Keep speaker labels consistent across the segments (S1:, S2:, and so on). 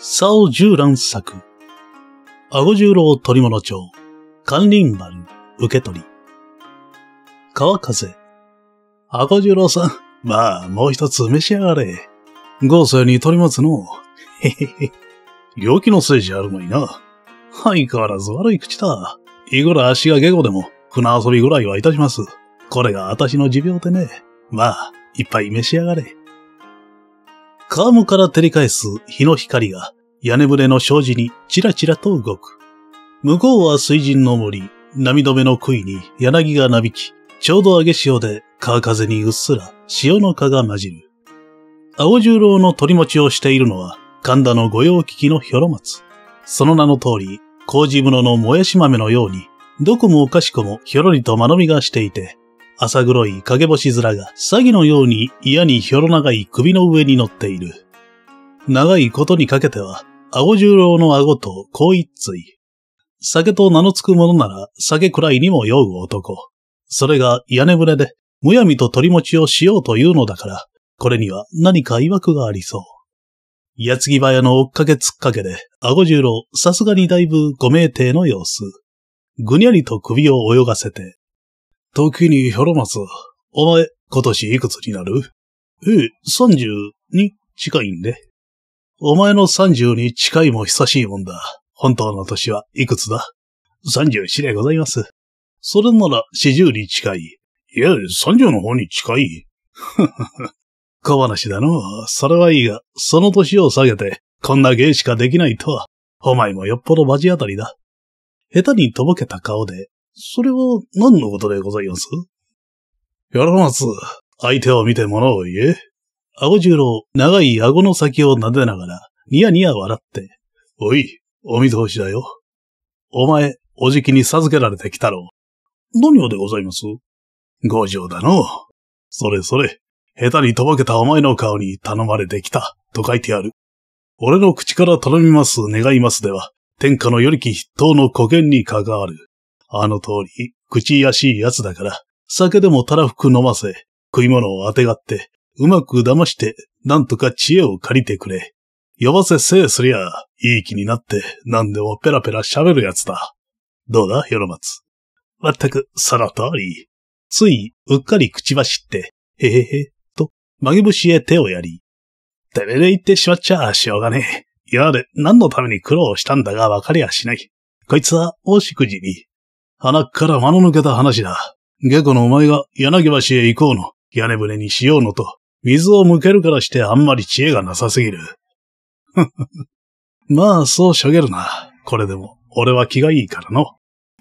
S1: 竿十蘭作。顎十郎取物帳。関林丸、受け取り。川風。顎十郎さん、まあ、もう一つ召し上がれ。豪勢に取りますの。へへへ。病気のせいじゃあるまいな。相変わらず悪い口だ。いくら足が下戸でも、船遊びぐらいはいたします。これが私の持病でね。まあ、いっぱい召し上がれ。カームから照り返す日の光が屋根ぶれの障子にちらちらと動く。向こうは水神の森、波止めの杭に柳がなびき、ちょうど揚げ潮で川風にうっすら潮の蚊が混じる。青十郎の鳥持ちをしているのは神田の御用聞きのひょろ松。その名の通り、麹室のもやし豆のように、どこもおかしこもひょろりと間延びがしていて、朝黒い影星面が詐欺のように嫌にひょろ長い首の上に乗っている。長いことにかけては、顎十郎の顎とう。一対。酒と名のつくものなら酒くらいにも酔う男。それが屋根船で、むやみと取り持ちをしようというのだから、これには何か曰くがありそう。矢継ぎ早の追っかけつっかけで、顎十郎、さすがにだいぶご名定の様子。ぐにゃりと首を泳がせて、時にひょろまつ、お前、今年いくつになるええ、30に近いんで。お前の30に近いも久しいもんだ。本当の年はいくつだ3死でございます。それなら四十に近い。いや、三十の方に近い。小話だの。それはいいが、その年を下げて、こんな芸しかできないとは、お前もよっぽどバジ当たりだ。下手にとぼけた顔で、それは何のことでございますやらまつ、相手を見て物を言え。顎十郎、長い顎の先を撫でながら、ニヤニヤ笑って、おい、お見通しだよ。お前、おじきに授けられてきたろう。何をでございます五条だの。それそれ、下手にとぼけたお前の顔に頼まれてきた、と書いてある。俺の口から頼みます、願いますでは、天下のよりき筆頭の古剣に関わる、あの通り、口やしい奴だから、酒でもたらふく飲ませ、食い物をあてがって、うまく騙して、なんとか知恵を借りてくれ。呼ばせせいすりゃ、いい気になって、何でもペラペラ喋るやつだ。どうだ、よろまつ。まったく、その通り。つい、うっかり口走って、へへへ、と、曲げ節へ手をやり。てめで言ってしまっちゃしょうがねえ。今まで何のために苦労したんだがわかりゃしない。こいつは、おしくじに、鼻から間の抜けた話だ。下戸のお前が柳橋へ行こうの、屋根船にしようのと、水を向けるからしてあんまり知恵がなさすぎる。まあ、そうしょげるな。これでも、俺は気がいいからの。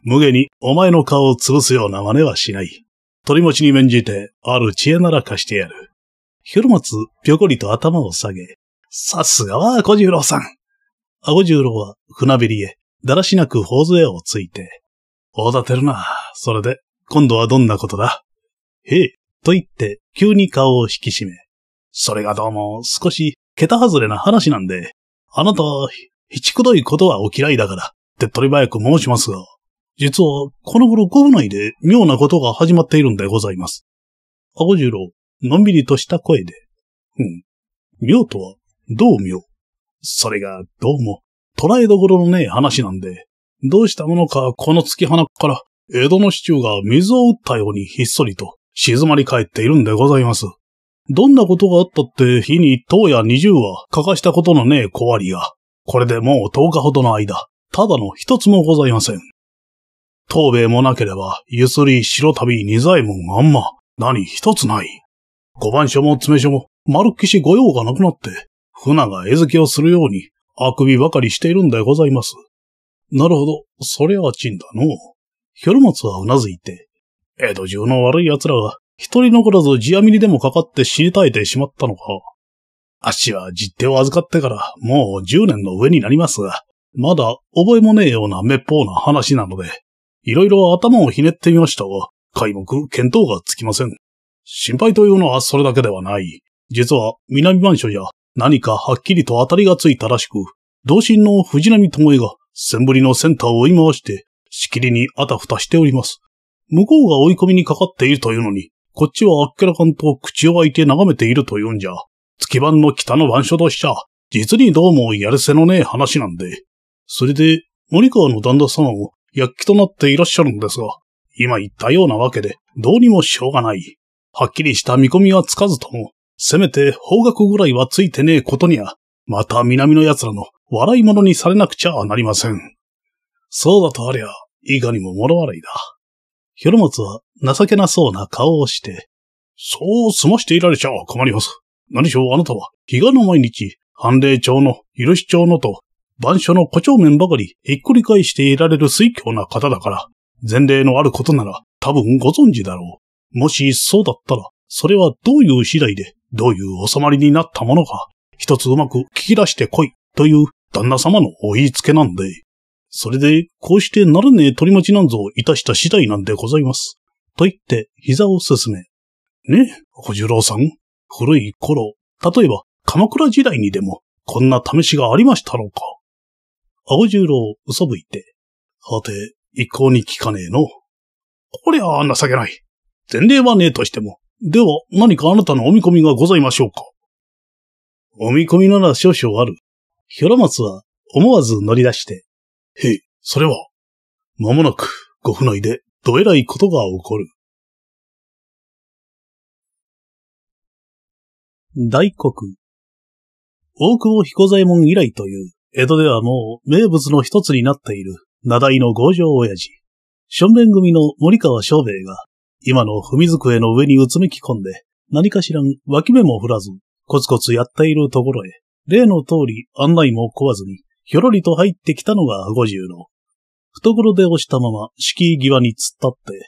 S1: 無下にお前の顔を潰すような真似はしない。鳥持ちに免じて、ある知恵なら貸してやる。ひろまつ、ぴょこりと頭を下げ、さすがは小十郎さん。あご十郎は船べりへ、だらしなく頬杖をついて、おだてるな。それで、今度はどんなことだへえ、と言って、急に顔を引き締め。それがどうも、少し、桁外れな話なんで、あなたは、ひちくどいことはお嫌いだから、手っ取り早く申しますが、実は、この頃5分内で妙なことが始まっているんでございます。青十郎、のんびりとした声で、うん。妙とは、どう妙それが、どうも、捉えどころのねえ話なんで、どうしたものかこの月花から江戸の市中が水を打ったようにひっそりと静まり返っているんでございます。どんなことがあったって日に当や二十は欠かしたことのねえ小割が、これでもう10日ほどの間、ただの一つもございません。東米もなければ、ゆすり、白旅、二左衛門あんま、何一つない。五番所も詰所も、丸っきし御用がなくなって、船が餌付けをするように、あくびばかりしているんでございます。なるほど、そりゃあちんだの。ヒョルもツはうなずいて、江戸中の悪い奴らは、一人残らず地闇にでもかかって死に絶えてしまったのか。あっしは実手を預かってからもう十年の上になりますが、まだ覚えもねえような滅法な話なので、いろいろ頭をひねってみましたが、皆目、見当がつきません。心配というのはそれだけではない。実は南番所や何かはっきりと当たりがついたらしく、同心の藤波智恵がセンブリのセンターを追い回して、しきりにあたふたしております。向こうが追い込みにかかっているというのに、こっちはあっけらかんと口を開いて眺めているというんじゃ、月番の北の番所としちゃ、実にどうもやるせのねえ話なんで。それで、森川の旦那様も薬気となっていらっしゃるんですが、今言ったようなわけで、どうにもしょうがない。はっきりした見込みはつかずとも、せめて方角ぐらいはついてねえことには、また南の奴らの笑い物にされなくちゃなりません。そうだとありゃ、いかにも物笑いだ。ひろもつは情けなそうな顔をして、そう済ましていられちゃ困ります。何しろあなたは、日がの毎日、判例帳の、許し帳のと、番所の胡蝶面ばかりひっくり返していられる水教な方だから、前例のあることなら多分ご存知だろう。もしそうだったら、それはどういう次第で、どういう収まりになったものか、一つうまく聞き出してこい、という旦那様のお言いつけなんで。それで、こうしてならねえ取り持ちなんぞをいたした次第なんでございます。と言って、膝を進め。ね、小十郎さん。古い頃、例えば、鎌倉時代にでも、こんな試しがありましたろうか。青十郎、嘘吹いて。はて、一向に聞かねえの。こりゃ情けない。前例はねえとしても。では、何かあなたのお見込みがございましょうか。お見込みなら少々ある。ひょろもは思わず乗り出して、へい、それは、まもなくご府内でどえらいことが起こる。大黒。大久保彦左衛門以来という、江戸ではもう名物の一つになっている、名代の五条親父。正面組の森川昌兵衛が、今の文机の上にうつめき込んで、何かしらん脇目も振らず、コツコツやっているところへ、例の通り案内も壊ずに、ひょろりと入ってきたのが羽五十の、懐で押したまま敷居際に突っ立っ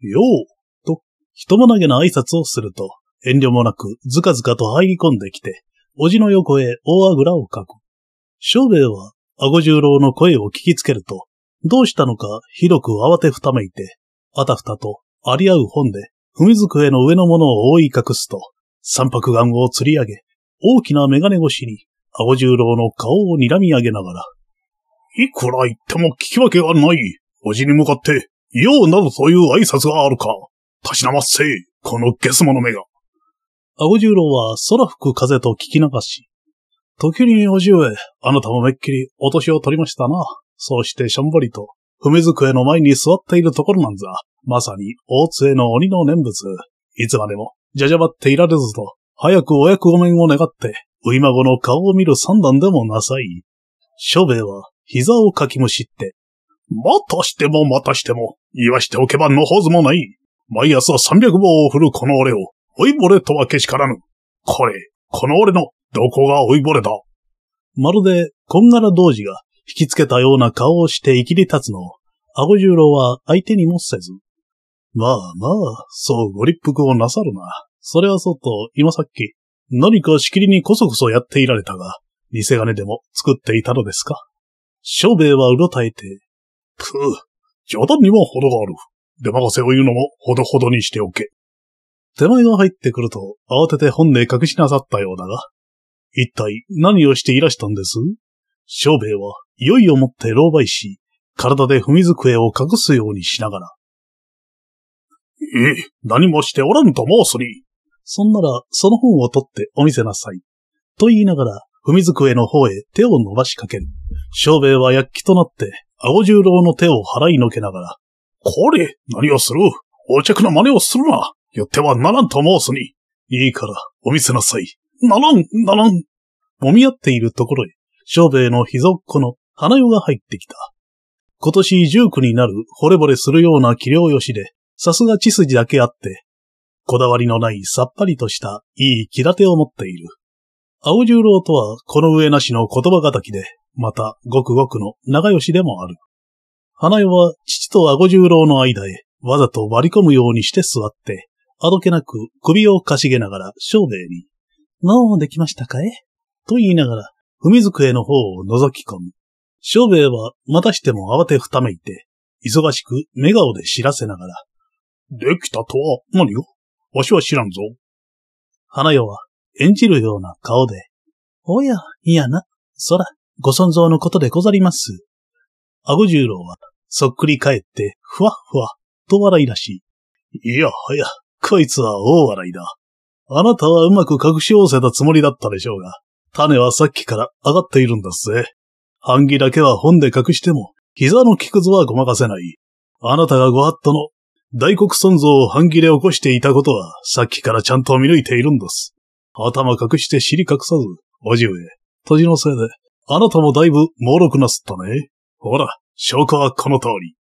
S1: て、ようと、人も投げな挨拶をすると、遠慮もなくずかずかと入り込んできて、おじの横へ大あぐらをかく。小兵衛は、顎十郎の声を聞きつけると、どうしたのかひどく慌てふためいて、あたふたと、あり合う本で、踏み机の上のものを覆い隠すと、三白眼を釣り上げ、大きなメガネ越しに、青十郎の顔を睨み上げながら、いくら言っても聞き分けがない。おじに向かって、ようなどという挨拶があるか。たしなまっせ、このゲスモの目が。青十郎は空吹く風と聞き流し、時におじえ、あなたもめっきりお年を取りましたな。そうしてしょんぼりと、踏み机の前に座っているところなんざ、まさに大杖の鬼の念仏。いつまでも、じゃじゃばっていられずと、早くお役御免を願って、ウイマゴの顔を見る算段でもなさい。ショベは膝をかきむしって、またしてもまたしても、言わしておけばのほずもない。毎朝三百棒を振るこの俺を、追いぼれとはけしからぬ。これ、この俺の、どこが追いぼれだ。まるで、こんがら童子が引きつけたような顔をして生きり立つのを、顎十郎は相手にもせず。まあまあ、そうご立腹をなさるな。それはそうと、今さっき、何かしきりにこそこそやっていられたが、偽金でも作っていたのですか小兵衛はうろたえて、ふぅ、冗談には程がある。出任せを言うのもほどほどにしておけ。手前が入ってくると、慌てて本音隠しなさったようだが、一体何をしていらしたんです小兵衛は、いよいよもって狼狽し、体で踏み机を隠すようにしながら。ええ、何もしておらんと申すに。そんなら、その本を取ってお見せなさい。と言いながら、文机の方へ手を伸ばしかける。小兵衛は薬器となって、青十郎の手を払いのけながら、これ、何をする横着の真似をするな。よってはならんと申すに。いいから、お見せなさい。ならん、ならん。揉み合っているところへ、小兵衛の膝っこの花代が入ってきた。今年19になる、惚れ惚れするような器量よしで、さすが血筋だけあって、こだわりのないさっぱりとしたいい気立てを持っている。青十郎とはこの上なしの言葉がたきで、またごくごくの長吉でもある。花代は父と青十郎の間へわざと割り込むようにして座って、あどけなく首をかしげながら正兵衛に、もうできましたかえと言いながら、文机の方を覗き込む。正兵衛はまたしても慌てふためいて、忙しく目顔で知らせながら、できたとは何をわしは知らんぞ。花代は演じるような顔で、おや、いやな、そら、ご存像のことでござります。あご十郎は、そっくり返って、ふわふわ、と笑いらしい。いやはや、こいつは大笑いだ。あなたはうまく隠し合わせたつもりだったでしょうが、種はさっきから上がっているんだぜ。半疑だけは本で隠しても、膝の木くずはごまかせない。あなたがご法度の大黒尊像を半切れ起こしていたことは、さっきからちゃんと見抜いているんです。頭隠して尻隠さず、おじうえ、とじのせいで、あなたもだいぶ脆くなすったね。ほら、証拠はこの通り。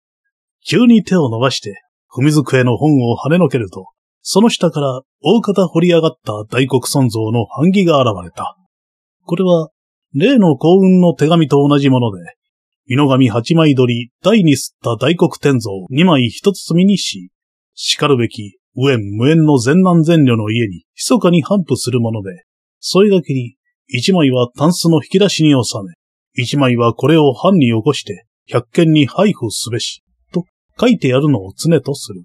S1: 急に手を伸ばして、踏み机の本を跳ねのけると、その下から大方掘り上がった大黒尊像の半疑が現れた。これは、例の幸運の手紙と同じもので、井の上八枚取り、台に吸った大黒天像二枚一包みにし、叱るべき、無縁無縁の全難。全女の家に密かに反布するもので、それだけに、一枚はタンスの引き出しに収め、一枚はこれを藩に起こして、百件に配布すべし、と書いてやるのを常とする。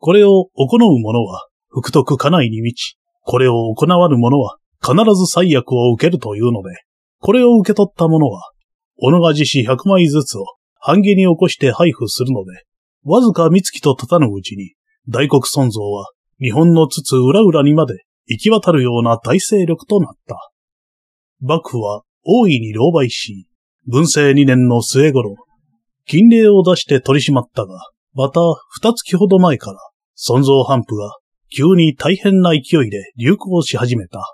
S1: これを行う者は、福徳家内に満ち、これを行わぬ者は、必ず最悪を受けるというので、これを受け取った者は、小野が自身100枚ずつを半減に起こして配布するので、わずか三月と経たぬうちに、大国尊像は日本の筒裏裏々にまで行き渡るような大勢力となった。幕府は大いに狼狽し、文政二年の末頃、禁令を出して取り締まったが、また二月ほど前から尊像反布が急に大変な勢いで流行し始めた。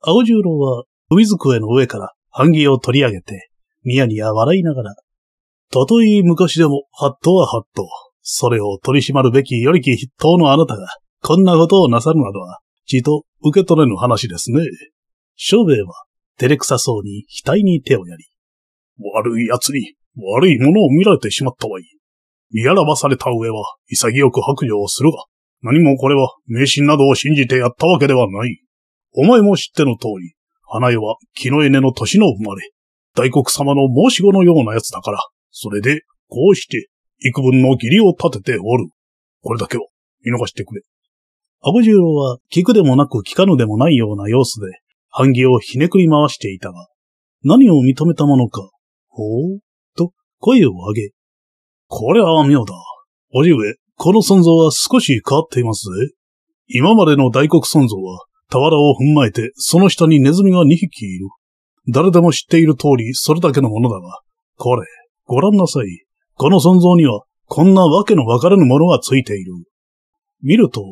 S1: 青十郎は海机の上から半儀を取り上げて、ニヤニヤ笑いながら、たとえ昔でも、ハットはハット。それを取り締まるべきよりき筆頭のあなたが、こんなことをなさるなどは、じと受け取れぬ話ですね。小兵衛は、照れくさそうに額に手をやり、悪い奴に、悪いものを見られてしまったわい。見やらばされた上は、潔く白状をするが、何もこれは迷信などを信じてやったわけではない。お前も知っての通り、花江は木の稲の年の生まれ、大黒様の申し子のようなやつだから、それで、こうして、幾分の義理を立てておる。これだけは、見逃してくれ。アブ十郎は、聞くでもなく聞かぬでもないような様子で、半疑をひねくり回していたが、何を認めたものか、ほう、と声を上げ、これは妙だ。おじ上、この存像は少し変わっていますぜ。今までの大黒尊像は、俵を踏まえて、その下にネズミが2匹いる。誰でも知っている通り、それだけのものだが、これ、ご覧なさい。この存像には、こんなわけのわからぬものがついている。見ると、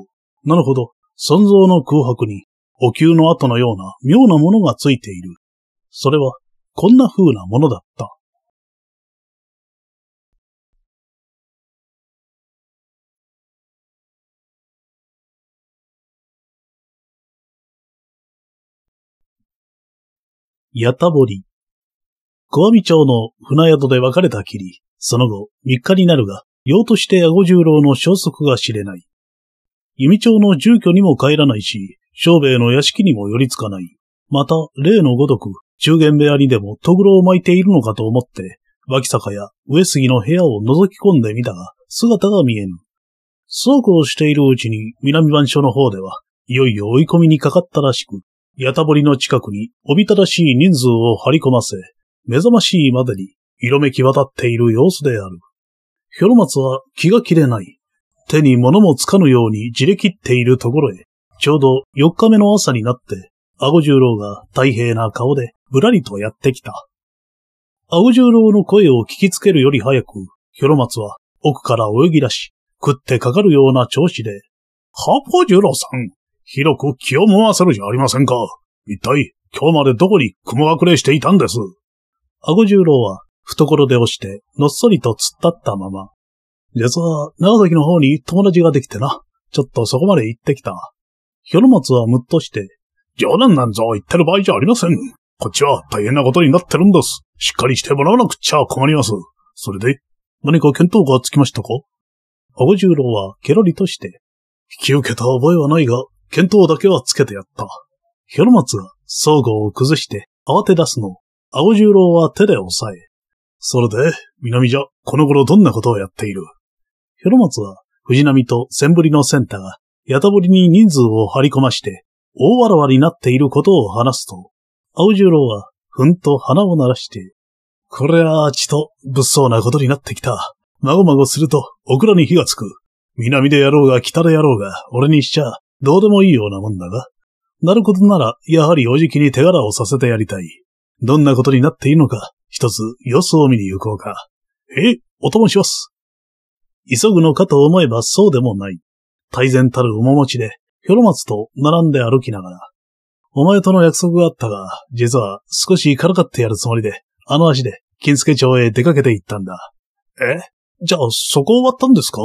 S1: なるほど、存像の空白に、お灸の跡のような妙なものがついている。それは、こんな風なものだった。やたぼり。小網町の船宿で別れたきり、その後、三日になるが、用として矢後十郎の消息が知れない。弓町の住居にも帰らないし、小兵衛の屋敷にも寄りつかない。また、例のごとく、中元部屋にでもとぐろを巻いているのかと思って、脇坂や上杉の部屋を覗き込んでみたが、姿が見えぬ。そうこうしているうちに南番所の方では、いよいよ追い込みにかかったらしく、やたぼりの近くにおびただしい人数を張り込ませ、目覚ましいまでに色めき渡っている様子である。ひょろ松は気が切れない。手に物もつかぬようにじれきっているところへ、ちょうど4日目の朝になって、顎十郎が大平な顔でぶらりとやってきた。顎十郎の声を聞きつけるより早く、ひょろ松は奥から泳ぎ出し、食ってかかるような調子で、はぽじゅろさん、広く気を思わせるじゃありませんか。一体、今日までどこに雲隠れしていたんです。顎十郎は、懐で押して、のっそりと突っ立ったまま。実は、長崎の方に友達ができてな。ちょっとそこまで行ってきた。ひょろ松はむっとして、冗談なんぞ言ってる場合じゃありません。こっちは大変なことになってるんです。しっかりしてもらわなくちゃ困ります。それで、何か見当がつきましたか顎十郎はケロリとして、引き受けた覚えはないが、見当だけはつけてやった。広松が相互を崩して慌て出すのを、青十郎は手で押さえ、それで、南じゃ、この頃どんなことをやっている広松は、藤波と千振りのセンタが、やたぼりに人数を張り込まして、大わらわになっていることを話すと、青十郎は、ふんと鼻を鳴らして、これは、ちと、物騒なことになってきた。まごまごすると、オクラに火がつく。南でやろうが北でやろうが、俺にしちゃ、どうでもいいようなもんだが、なることなら、やはりおじきに手柄をさせてやりたい。どんなことになっているのか、一つ様子を見に行こうか。え、お供します。急ぐのかと思えばそうでもない。大然たる面持ちで、ひょろ松と並んで歩きながら。お前との約束があったが、実は少しからかってやるつもりで、あの足で金助町へ出かけて行ったんだ。えじゃあ、そこ終わったんですか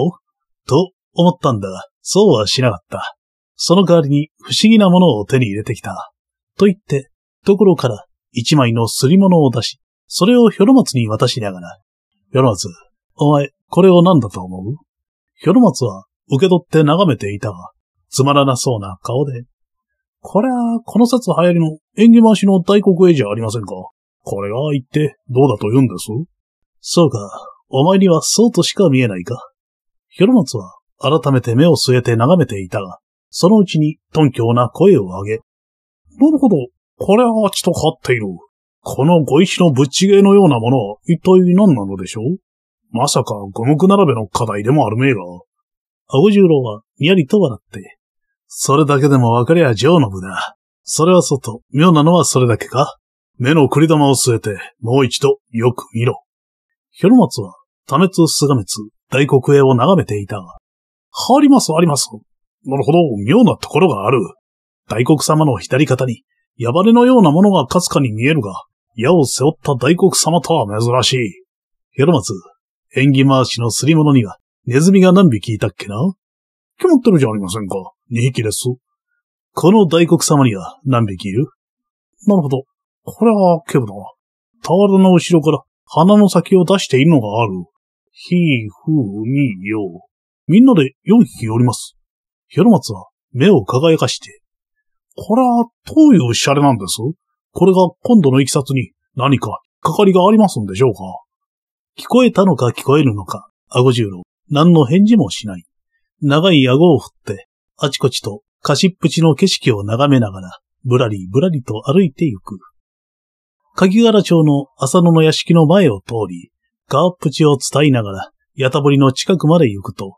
S1: と思ったんだが、そうはしなかった。その代わりに不思議なものを手に入れてきた。と言って、ところから一枚のすり物を出し、それをひょろまつに渡しながら、ひょろまつ、お前、これを何だと思うひょろまつは受け取って眺めていたが、つまらなそうな顔で、これは、この札流行りの演技回しの大黒絵じゃありませんか。これは一体どうだと言うんですそうか、お前にはそうとしか見えないか。ひょろまつは改めて目を据えて眺めていたが、そのうちに頓強な声を上げ、なるほど、これは血と勝っている。この五石のぶっちげのようなものは一体何なのでしょうまさか五目並べの課題でもあるめえが。青十郎はにやりと笑って、それだけでも分かりゃ上の部だ。それはそと、妙なのはそれだけか目の栗玉を据えて、もう一度よく見ろ。ひょろ松は、多滅すがめつ、大黒絵を眺めていたが、ありますあります。なるほど、妙なところがある。大黒様の左肩に、ヤバのようなものがかすかに見えるが、矢を背負った大黒様とは珍しい。ヘロマツ、縁起回しのすり物には、ネズミが何匹いたっけな決まってるじゃありませんか。二匹です。この大黒様には何匹いるなるほど。これはケブだタワルの後ろから鼻の先を出しているのがある。ひーふーみよみんなで4匹おります。広松は目を輝かして、これはどういうシャレなんですこれが今度の行きさつに何か引っかかりがありますんでしょうか聞こえたのか聞こえるのか、顎十郎、何の返事もしない。長い顎を振って、あちこちと貸しっぷちの景色を眺めながら、ぶらりぶらりと歩いてゆく。鍵柄町の浅野の屋敷の前を通り、ガープチを伝いながら、やたぼりの近くまで行くと、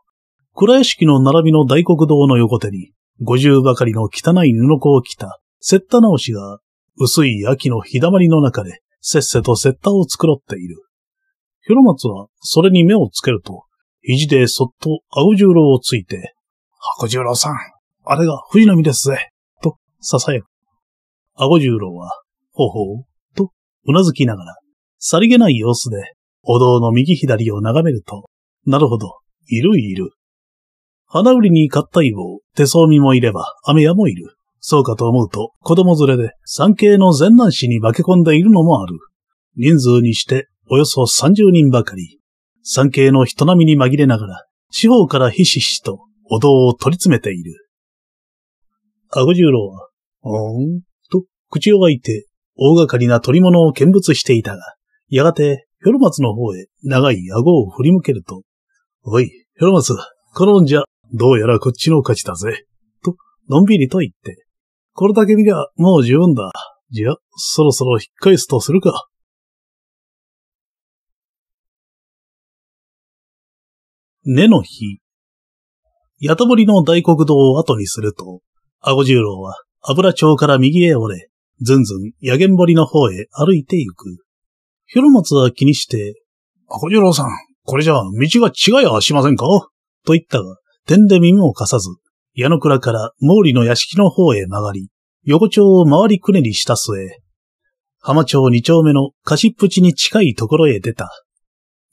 S1: 倉屋敷の並びの大黒堂の横手に、五重ばかりの汚い布子を着た、セッタ直しが、薄い秋の日だまりの中で、せっせとセッタを繕っている。広松は、それに目をつけると、肘でそっと青十郎をついて、白十郎さん、あれが藤波ですぜ、と囁く。青十郎は、ほほう、と頷きながら、さりげない様子で、お堂の右左を眺めると、なるほど、いるいる、花売りに買ったイボ、手相見もいれば、雨屋もいる。そうかと思うと、子供連れで、産経の全南市に化け込んでいるのもある。人数にして、およそ30人ばかり。産経の人並みに紛れながら、四方からひしひしと、お堂を取り詰めている。顎十郎は、うーん、と、口を開いて、大掛かりな取り物を見物していたが、やがて、ひょろ松の方へ長い顎を振り向けると、おい、ひょろ松、このんじゃどうやらこっちの勝ちだぜ。と、のんびりと言って。これだけ見りゃもう十分だ。じゃそろそろ引っ返すとするか。根の日。やたぼりの大国道を後にすると、あご十郎は油町から右へ折れ、ずんずん野源堀の方へ歩いて行く。ひろもつは気にして、あご十郎さん、これじゃ道が違いはしませんかと言ったが、点で耳を貸さず、矢の倉から毛利の屋敷の方へ曲がり、横丁を回りくねりした末、浜町二丁目の貸しっぷちに近いところへ出た。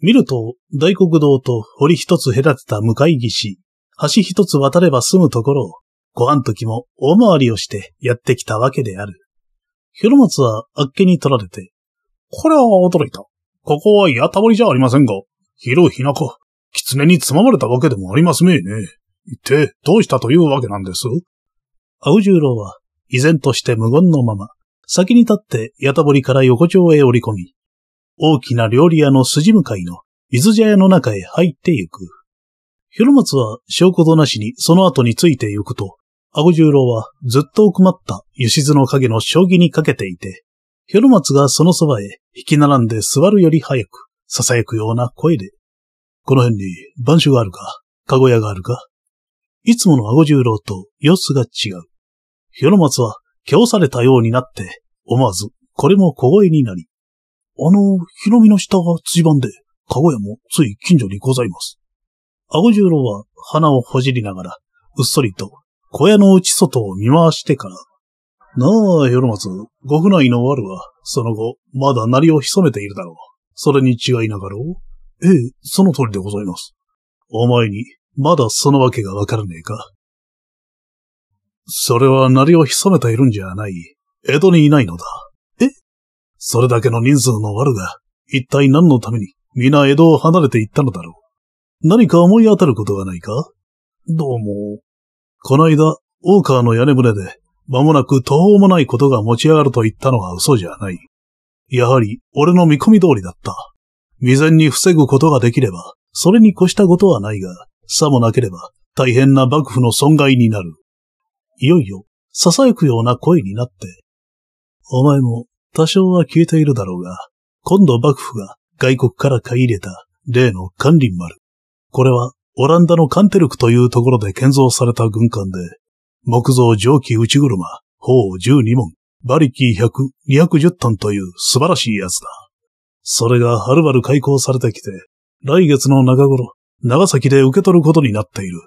S1: 見ると、大黒堂と堀一つ隔てた向かい岸、橋一つ渡れば済むところを、ご飯時も大回りをしてやってきたわけである。広松はあっけに取られて、これは驚いた。ここはやたぼりじゃありませんが、広日ひなこ、狐につままれたわけでもありますめえね。一体、どうしたというわけなんです青十郎は、依然として無言のまま、先に立って、やたぼりから横丁へ折り込み、大きな料理屋の筋向かいの、伊豆茶屋の中へ入って行く。広松は証拠となしにその後について行くと、青十郎はずっと奥まった吉津の影の将棋にかけていて、広松がそのそばへ引き並んで座るより早く、囁くような声でこの辺に番所があるか、籠屋があるか。いつもの顎十郎と様子が違う。広松は、供されたようになって、思わず、これも小声になり。あの、ひろみの下が辻番で、籠屋もつい近所にございます。顎十郎は鼻をほじりながら、うっそりと小屋の内外を見回してから、なあ、ろ松、ご府内の悪は、その後、まだ鳴りを潜めているだろう。それに違いながろう。ええ、その通りでございます。お前に、まだそのわけがわからねえか。それは鳴りを潜めているんじゃない。江戸にいないのだ。えそれだけの人数の悪が、一体何のために皆江戸を離れていったのだろう。何か思い当たることはないかどうも。こないだ、大川の屋根船で、間もなく途方もないことが持ち上がると言ったのは嘘じゃない。やはり、俺の見込み通りだった。未然に防ぐことができれば、それに越したことはないが、さもなければ、大変な幕府の損害になる。いよいよ、囁くような声になって、お前も多少は消えているだろうが、今度幕府が外国から買い入れた例の管理丸。これはオランダのカンテルクというところで建造された軍艦で、木造蒸気内車、砲12門、馬力100、210トンという素晴らしいやつだ。それがはるばる開港されてきて、来月の中頃、長崎で受け取ることになっている。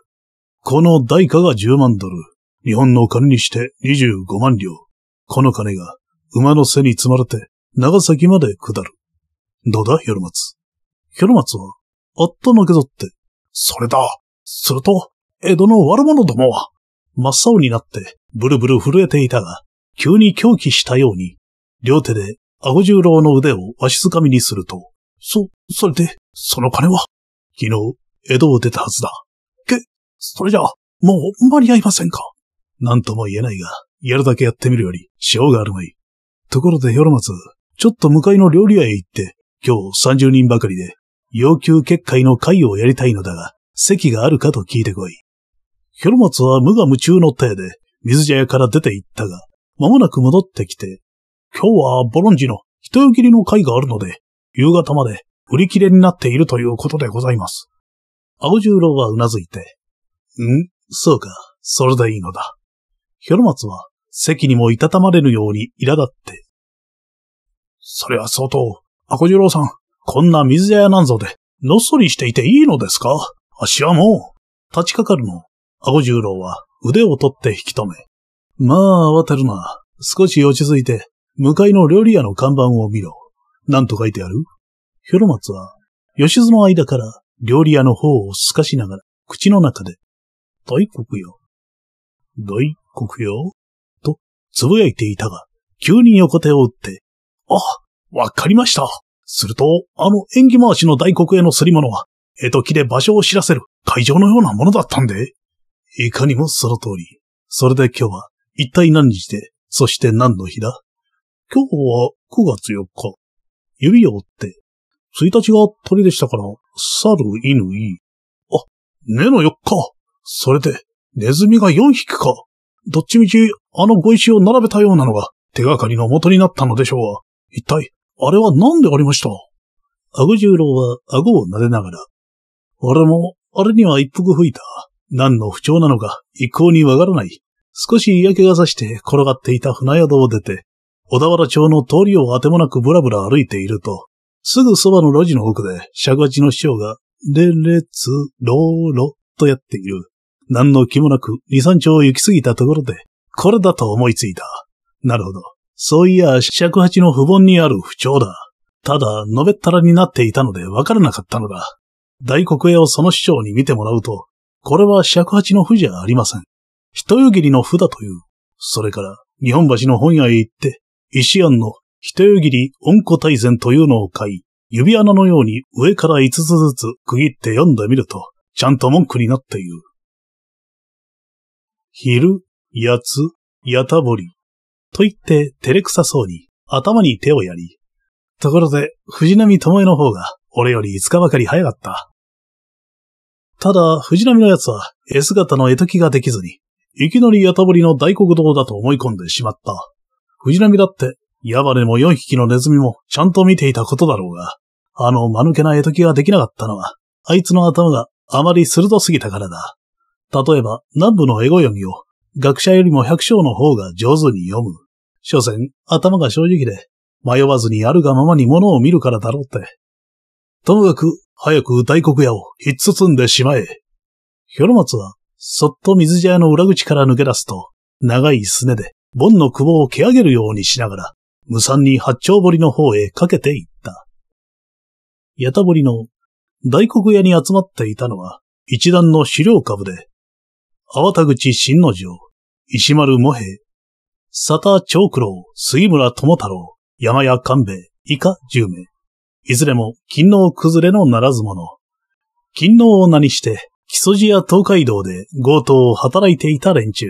S1: この代価が10万ドル。日本の金にして25万両。この金が馬の背に積まれて長崎まで下る。どうだ、ヒョルマツ。ヒョルマツは、あっと負けぞって。それだ。すると、江戸の悪者どもは、真っ青になって、ブルブル震えていたが、急に狂気したように、両手で顎十郎の腕をわしづかみにすると、そ、それで、その金は、昨日、江戸を出たはずだ。け、それじゃあ、もう間に合いませんかなんとも言えないが、やるだけやってみるより、しようがあるまい。ところで、夜松、ちょっと向かいの料理屋へ行って、今日三十人ばかりで、要求結界の会をやりたいのだが、席があるかと聞いてこい。夜松は無我夢中の手で、水茶屋から出て行ったが、間もなく戻ってきて、今日はボロンジの人受けりの会があるので、夕方まで売り切れになっているということでございます。青十郎はうなずいて、んそうか、それでいいのだ。広松は席にもいたたまれるように苛立って。それは相当、青十郎さん、こんな水屋なんぞで、のっそりしていていいのですかあしはもう。立ちかかるの。青十郎は腕を取って引き止め。まあ、慌てるな。少し落ち着いて、向かいの料理屋の看板を見ろ。何と書いてあるヒョロマツは、吉津の間から料理屋の方を透かしながら、口の中で、大黒よ。大黒よ。と、つぶやいていたが、急に横手を打って、あ、わかりました。すると、あの演技回しの大黒へのすり物は、絵ときで場所を知らせる会場のようなものだったんで。いかにもその通り。それで今日は、一体何日で、そして何の日だ今日は9月4日。指を折って。1日が鳥でしたから、猿、犬、いい。あ、根の4日。それで、ネズミが4匹か。どっちみち、あの碁石を並べたようなのが、手がかりの元になったのでしょう一体、あれは何でありましたアグ十郎は顎を撫でながら、俺も、あれには一服吹いた。何の不調なのか、一向にわからない。少し嫌気がさして転がっていた船宿を出て、小田原町の通りをあてもなくブラブラ歩いていると、すぐそばの路地の奥で、尺八の師匠が、レレツ、ローロ、とやっている。何の気もなく、二三丁行き過ぎたところで、これだと思いついた。なるほど。そういや、尺八の不本にある不調だ。ただ、のべったらになっていたのでわからなかったのだ。大黒屋をその師匠に見てもらうと、これは尺八の不じゃありません。一湯切りの不だという。それから、日本橋の本屋へ行って、石庵の一湯切り温故大全というのを買い、指穴のように上から5つずつ区切って読んでみると、ちゃんと文句になっている。昼、やつ、やたぼり。と言って照れくさそうに頭に手をやり。ところで、藤波智恵の方が俺より5日ばかり早かった。ただ、藤波のやつは絵姿の絵解きができずに、いきなりやたぼりの大黒堂だと思い込んでしまった。藤波だって、ヤバでも四匹のネズミもちゃんと見ていたことだろうが、あの間抜けな絵解きができなかったのは、あいつの頭があまり鋭すぎたからだ。例えば、南部のエゴ読みを、学者よりも百姓の方が上手に読む。所詮、頭が正直で、迷わずにあるがままに物を見るからだろうって。ともかく、早く大黒屋をひっ包んでしまえ。ひょろ松は、そっと水茶屋の裏口から抜け出すと、長いすねでボンの窪を蹴上げるようにしながら、無惨に八丁堀の方へかけていった。八田堀の大黒屋に集まっていたのは、一団の資料株で、粟田口新之丞、石丸茂平、佐田長九郎、杉村智太郎、山屋勘兵衛、以下十名。いずれも勤能崩れのならず者。勤能を名にして、木曽路や東海道で強盗を働いていた連中。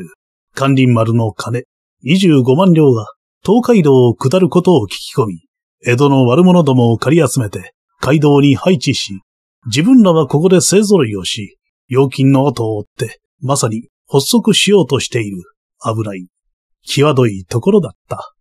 S1: 関林丸の金、25万両が東海道を下ることを聞き込み、江戸の悪者どもを借り集めて、街道に配置し、自分らはここで勢揃いをし、要金の後を追って、まさに発足しようとしている。危ない、際どいところだった。